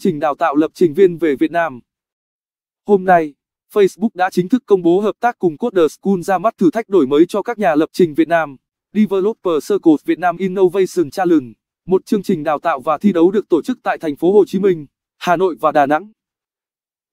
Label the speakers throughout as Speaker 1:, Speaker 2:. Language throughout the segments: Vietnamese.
Speaker 1: trình đào tạo lập trình viên về Việt Nam. Hôm nay, Facebook đã chính thức công bố hợp tác cùng Coder School ra mắt thử thách đổi mới cho các nhà lập trình Việt Nam, Developer Circle Việt Nam Innovation Challenge, một chương trình đào tạo và thi đấu được tổ chức tại thành phố Hồ Chí Minh, Hà Nội và Đà Nẵng.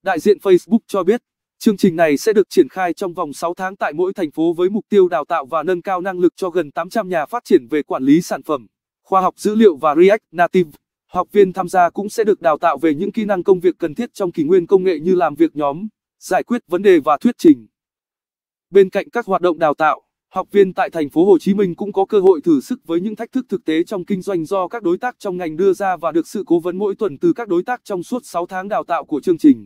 Speaker 1: Đại diện Facebook cho biết, chương trình này sẽ được triển khai trong vòng 6 tháng tại mỗi thành phố với mục tiêu đào tạo và nâng cao năng lực cho gần 800 nhà phát triển về quản lý sản phẩm, khoa học dữ liệu và React Native. Học viên tham gia cũng sẽ được đào tạo về những kỹ năng công việc cần thiết trong kỷ nguyên công nghệ như làm việc nhóm, giải quyết vấn đề và thuyết trình. Bên cạnh các hoạt động đào tạo, học viên tại thành phố Hồ Chí Minh cũng có cơ hội thử sức với những thách thức thực tế trong kinh doanh do các đối tác trong ngành đưa ra và được sự cố vấn mỗi tuần từ các đối tác trong suốt 6 tháng đào tạo của chương trình.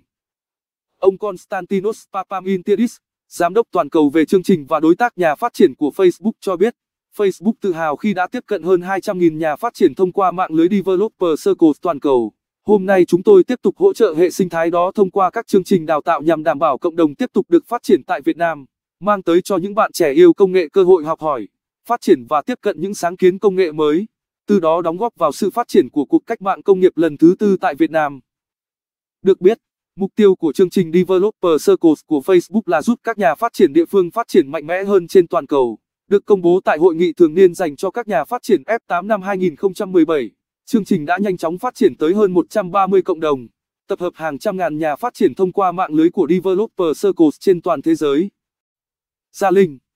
Speaker 1: Ông Konstantinos Papamintiadis, giám đốc toàn cầu về chương trình và đối tác nhà phát triển của Facebook cho biết Facebook tự hào khi đã tiếp cận hơn 200.000 nhà phát triển thông qua mạng lưới Developer Circle toàn cầu. Hôm nay chúng tôi tiếp tục hỗ trợ hệ sinh thái đó thông qua các chương trình đào tạo nhằm đảm bảo cộng đồng tiếp tục được phát triển tại Việt Nam, mang tới cho những bạn trẻ yêu công nghệ cơ hội học hỏi, phát triển và tiếp cận những sáng kiến công nghệ mới, từ đó đóng góp vào sự phát triển của cuộc cách mạng công nghiệp lần thứ tư tại Việt Nam. Được biết, mục tiêu của chương trình Developer Circles của Facebook là giúp các nhà phát triển địa phương phát triển mạnh mẽ hơn trên toàn cầu được công bố tại hội nghị thường niên dành cho các nhà phát triển F8 năm 2017. Chương trình đã nhanh chóng phát triển tới hơn 130 cộng đồng, tập hợp hàng trăm ngàn nhà phát triển thông qua mạng lưới của Developer Circles trên toàn thế giới. Gia Linh